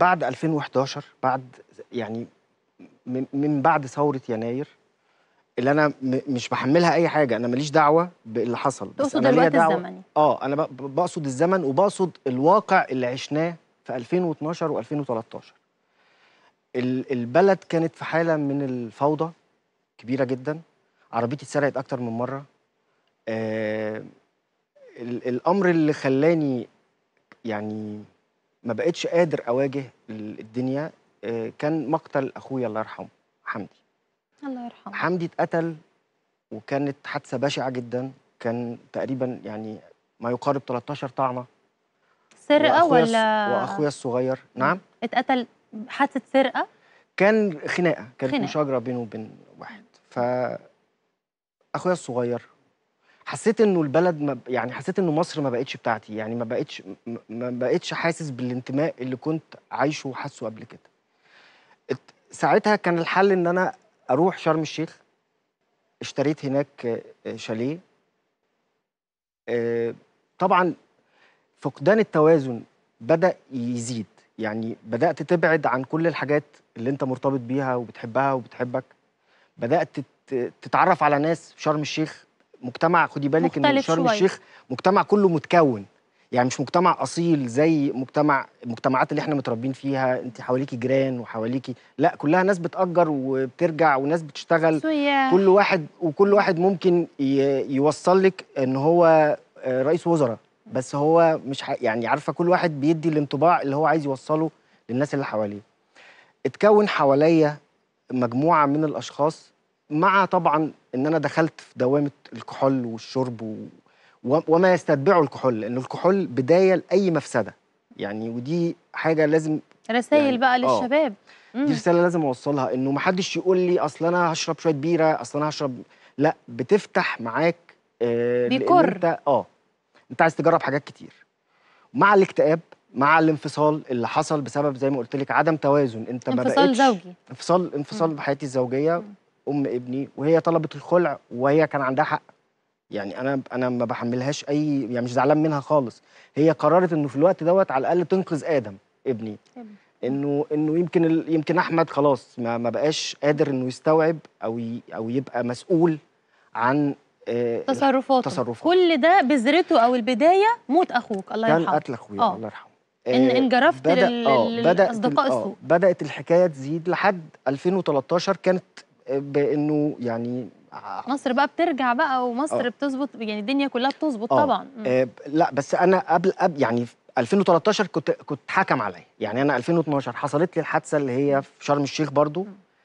بعد 2011 بعد يعني من بعد ثوره يناير اللي انا مش بحملها اي حاجه انا ماليش دعوه باللي حصل تقصد الوقت دعوة الزمني اه انا بقصد الزمن وبقصد الواقع اللي عشناه في 2012 و2013 البلد كانت في حاله من الفوضى كبيره جدا عربيتي اتسرقت اكتر من مره آه الامر اللي خلاني يعني ما بقتش قادر اواجه الدنيا آه، كان مقتل اخويا الله يرحمه حمدي الله يرحمه حمدي اتقتل وكانت حادثه بشعه جدا كان تقريبا يعني ما يقارب 13 طعنه سرقه ولا واخويا الصغير نعم اتقتل حادثه سرقه كان خناقه كانت مشاجره بينه وبين واحد ف اخويا الصغير حسيت انه البلد ما يعني حسيت انه مصر ما بقتش بتاعتي يعني ما بقتش ما بقتش حاسس بالانتماء اللي كنت عايشه وحاسه قبل كده ساعتها كان الحل ان انا اروح شرم الشيخ اشتريت هناك شاليه طبعا فقدان التوازن بدا يزيد يعني بدات تبعد عن كل الحاجات اللي انت مرتبط بيها وبتحبها وبتحبك بدات تتعرف على ناس في شرم الشيخ مجتمع خدي بالك ان شرم الشيخ مجتمع كله متكون يعني مش مجتمع اصيل زي مجتمع المجتمعات اللي احنا متربين فيها انت حواليكي جيران وحواليكي لا كلها ناس بتاجر وبترجع وناس بتشتغل سويا. كل واحد وكل واحد ممكن يوصل لك ان هو آه، رئيس وزراء بس هو مش ح... يعني عارفه كل واحد بيدي الانطباع اللي هو عايز يوصله للناس اللي حواليه اتكون حواليا مجموعه من الاشخاص مع طبعا ان انا دخلت في دوامه الكحول والشرب و... وما يستتبعه الكحول لان الكحول بدايه لاي مفسده يعني ودي حاجه لازم رسائل يعني بقى آه. للشباب آه. دي رساله لازم اوصلها انه ما حدش يقول لي اصل انا هشرب شويه بيره اصل انا هشرب لا بتفتح معاك آه بيكر انت اه انت عايز تجرب حاجات كتير مع الاكتئاب مع الانفصال اللي حصل بسبب زي ما قلت لك عدم توازن انت ما بقتش انفصال زوجي انفصال انفصال بحياتي الزوجيه ام ابني وهي طلبت الخلع وهي كان عندها حق يعني انا انا ما بحملهاش اي يعني مش زعلان منها خالص هي قررت انه في الوقت دوت على الاقل تنقذ ادم ابني انه انه يمكن ال... يمكن احمد خلاص ما, ما بقاش قادر انه يستوعب او ي... او يبقى مسؤول عن آه، تصرفاته تصرفات. كل ده بذرته او البدايه موت اخوك الله يرحمه كان قتل اخويا آه. الله يرحمه ان انجرفت آه، بدأ لل... بدأت للاصدقاء السوء بدات الحكايه تزيد لحد 2013 كانت بانه يعني مصر بقى بترجع بقى ومصر آه. بتظبط يعني الدنيا كلها بتظبط آه. طبعا آه لا بس انا قبل, قبل يعني 2013 كنت كنت حكم عليا يعني انا 2012 حصلت لي الحادثه اللي هي في شرم الشيخ برضو م.